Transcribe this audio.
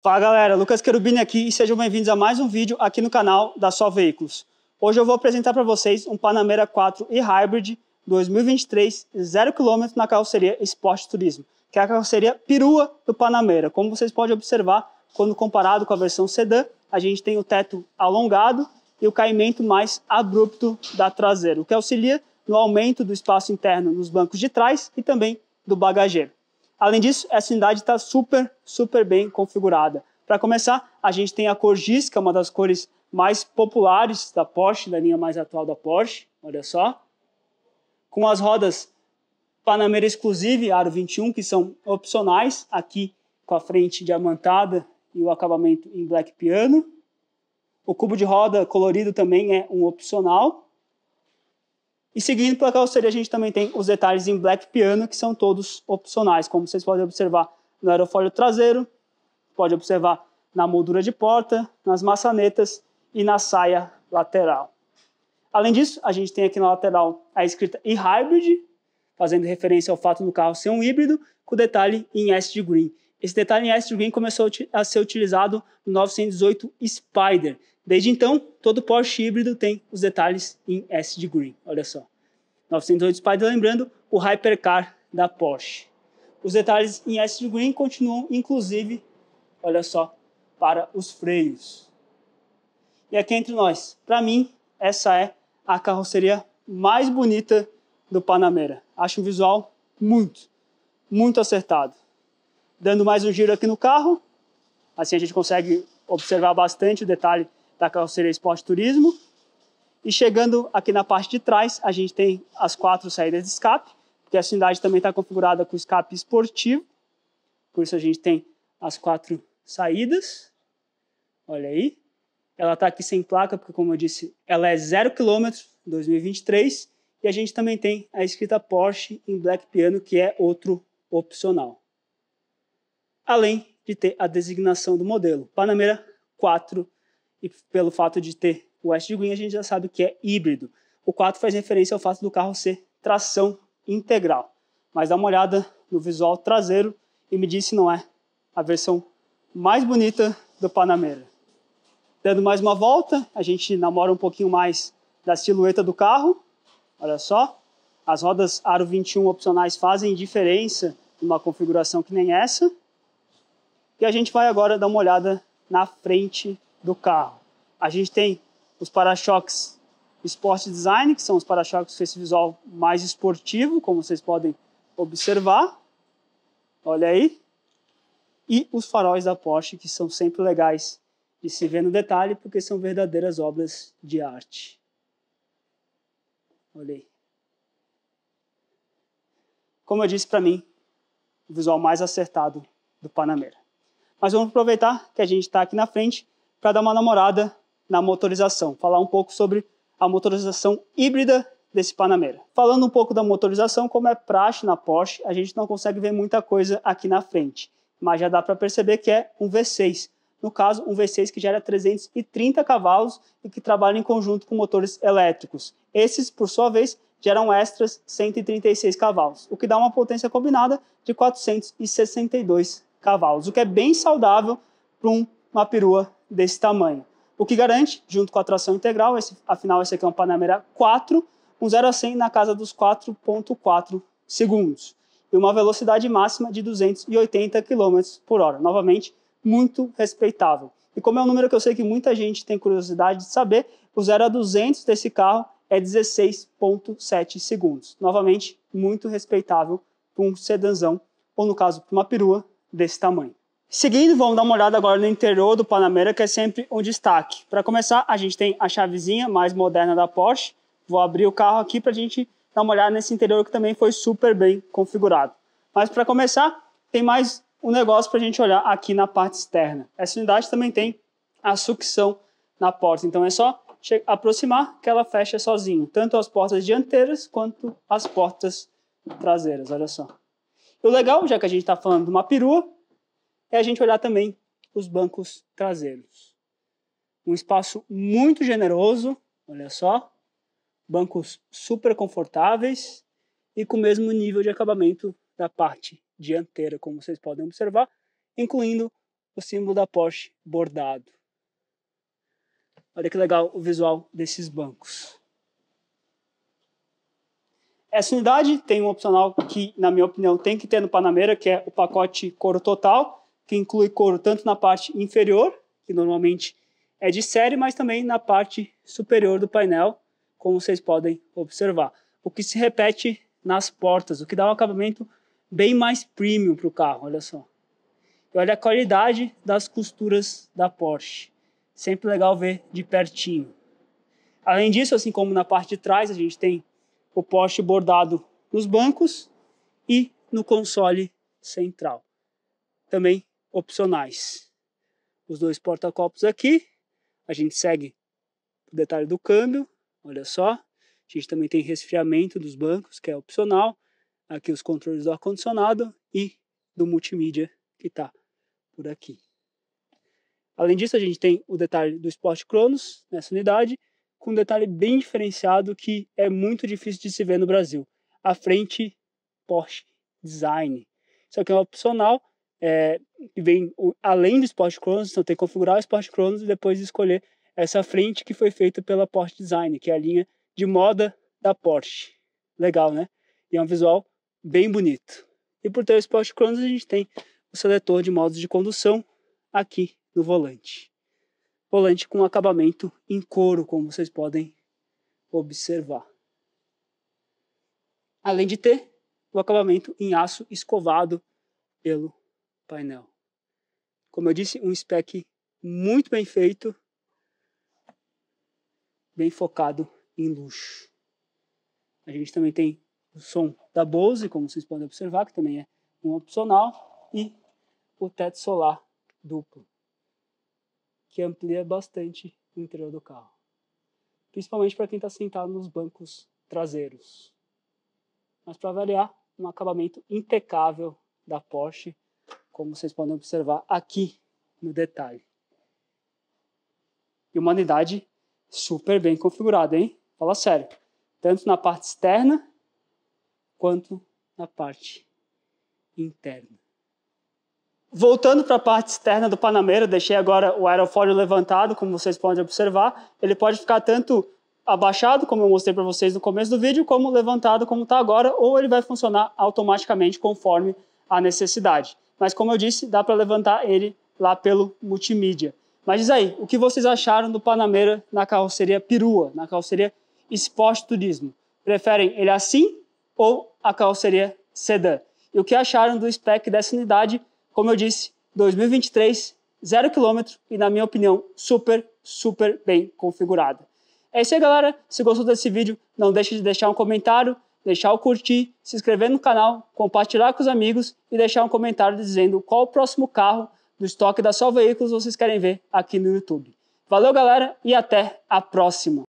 Fala galera, Lucas Querubini aqui e sejam bem-vindos a mais um vídeo aqui no canal da Só Veículos. Hoje eu vou apresentar para vocês um Panamera 4 e-Hybrid 2023, 0km na carroceria Sport Turismo, que é a carroceria perua do Panamera. Como vocês podem observar, quando comparado com a versão sedã, a gente tem o teto alongado e o caimento mais abrupto da traseira, o que auxilia no aumento do espaço interno nos bancos de trás e também do bagageiro. Além disso, essa unidade está super, super bem configurada. Para começar, a gente tem a cor giz, que é uma das cores mais populares da Porsche, da linha mais atual da Porsche, olha só. Com as rodas Panamera Exclusive Aro 21, que são opcionais, aqui com a frente diamantada e o acabamento em black piano. O cubo de roda colorido também é um opcional. E seguindo pela carroceria, a gente também tem os detalhes em black piano, que são todos opcionais, como vocês podem observar no aerofólio traseiro, pode observar na moldura de porta, nas maçanetas e na saia lateral. Além disso, a gente tem aqui na lateral a escrita e-hybrid, fazendo referência ao fato do carro ser um híbrido, com detalhe em S de green. Esse detalhe em Astro Green começou a ser utilizado no 918 Spider. Desde então, todo Porsche híbrido tem os detalhes em SD Green. Olha só. 908 Spider, lembrando, o Hypercar da Porsche. Os detalhes em SD Green continuam, inclusive, olha só, para os freios. E aqui entre nós, para mim, essa é a carroceria mais bonita do Panamera. Acho um visual muito, muito acertado dando mais um giro aqui no carro. Assim a gente consegue observar bastante o detalhe da carroceria Sport Turismo. E chegando aqui na parte de trás, a gente tem as quatro saídas de escape, porque a cidade também está configurada com escape esportivo. Por isso a gente tem as quatro saídas. Olha aí. Ela está aqui sem placa, porque como eu disse, ela é 0 km 2023. E a gente também tem a escrita Porsche em Black Piano, que é outro opcional além de ter a designação do modelo. Panamera 4, e pelo fato de ter o S de Green, a gente já sabe que é híbrido. O 4 faz referência ao fato do carro ser tração integral. Mas dá uma olhada no visual traseiro e me diz se não é a versão mais bonita do Panamera. Dando mais uma volta, a gente namora um pouquinho mais da silhueta do carro. Olha só, as rodas aro 21 opcionais fazem diferença numa configuração que nem essa. E a gente vai agora dar uma olhada na frente do carro. A gente tem os para-choques Sport Design, que são os para-choques com esse visual mais esportivo, como vocês podem observar. Olha aí. E os faróis da Porsche, que são sempre legais de se ver no detalhe, porque são verdadeiras obras de arte. Olha aí. Como eu disse para mim, o visual mais acertado do Panamera. Mas vamos aproveitar que a gente está aqui na frente para dar uma namorada na motorização, falar um pouco sobre a motorização híbrida desse Panamera. Falando um pouco da motorização, como é praxe na Porsche, a gente não consegue ver muita coisa aqui na frente, mas já dá para perceber que é um V6. No caso, um V6 que gera 330 cavalos e que trabalha em conjunto com motores elétricos. Esses, por sua vez, geram extras 136 cavalos, o que dá uma potência combinada de 462 cavalos, o que é bem saudável para uma perua desse tamanho. O que garante, junto com a tração integral, esse, afinal esse aqui é um Panamera 4, um 0 a 100 na casa dos 4.4 segundos e uma velocidade máxima de 280 km por hora. Novamente, muito respeitável. E como é um número que eu sei que muita gente tem curiosidade de saber, o 0 a 200 desse carro é 16,7 segundos. Novamente, muito respeitável para um sedanzão, ou no caso, para uma perua desse tamanho. Seguindo, vamos dar uma olhada agora no interior do Panamera, que é sempre um destaque. Para começar, a gente tem a chavezinha mais moderna da Porsche. Vou abrir o carro aqui para a gente dar uma olhada nesse interior que também foi super bem configurado. Mas para começar, tem mais um negócio para a gente olhar aqui na parte externa. Essa unidade também tem a sucção na porta, então é só aproximar que ela fecha sozinho, tanto as portas dianteiras quanto as portas traseiras. Olha só. E o legal, já que a gente está falando de uma perua, é a gente olhar também os bancos traseiros. Um espaço muito generoso, olha só, bancos super confortáveis e com o mesmo nível de acabamento da parte dianteira, como vocês podem observar, incluindo o símbolo da Porsche bordado. Olha que legal o visual desses bancos. Essa unidade tem um opcional que, na minha opinião, tem que ter no Panamera, que é o pacote couro total, que inclui couro tanto na parte inferior, que normalmente é de série, mas também na parte superior do painel, como vocês podem observar. O que se repete nas portas, o que dá um acabamento bem mais premium para o carro, olha só. E olha a qualidade das costuras da Porsche. Sempre legal ver de pertinho. Além disso, assim como na parte de trás, a gente tem o poste bordado nos bancos e no console central. Também opcionais. Os dois porta-copos aqui, a gente segue o detalhe do câmbio, olha só. A gente também tem resfriamento dos bancos, que é opcional. Aqui os controles do ar-condicionado e do multimídia que está por aqui. Além disso, a gente tem o detalhe do Sport Cronos nessa unidade com um detalhe bem diferenciado que é muito difícil de se ver no Brasil. A frente Porsche Design. Isso aqui é um opcional, é, que vem além do Sport Cronos, então tem que configurar o Sport Cronos e depois escolher essa frente que foi feita pela Porsche Design, que é a linha de moda da Porsche. Legal, né? E é um visual bem bonito. E por ter o Sport Cronos, a gente tem o seletor de modos de condução aqui no volante volante com acabamento em couro, como vocês podem observar. Além de ter o acabamento em aço escovado pelo painel. Como eu disse, um spec muito bem feito, bem focado em luxo. A gente também tem o som da Bose, como vocês podem observar, que também é um opcional, e o teto solar duplo que amplia bastante o interior do carro, principalmente para quem está sentado nos bancos traseiros. Mas para variar, um acabamento impecável da Porsche, como vocês podem observar aqui no detalhe. E uma unidade super bem configurada, hein? Fala sério. Tanto na parte externa quanto na parte interna. Voltando para a parte externa do Panameiro, deixei agora o aerofólio levantado, como vocês podem observar. Ele pode ficar tanto abaixado, como eu mostrei para vocês no começo do vídeo, como levantado, como está agora, ou ele vai funcionar automaticamente conforme a necessidade. Mas como eu disse, dá para levantar ele lá pelo multimídia. Mas diz aí, o que vocês acharam do Panameira na carroceria perua, na carroceria Sport Turismo? Preferem ele assim ou a carroceria sedã? E o que acharam do spec dessa unidade como eu disse, 2023, zero quilômetro e, na minha opinião, super, super bem configurada. É isso aí, galera. Se gostou desse vídeo, não deixe de deixar um comentário, deixar o curtir, se inscrever no canal, compartilhar com os amigos e deixar um comentário dizendo qual o próximo carro do estoque da Sol Veículos vocês querem ver aqui no YouTube. Valeu, galera, e até a próxima!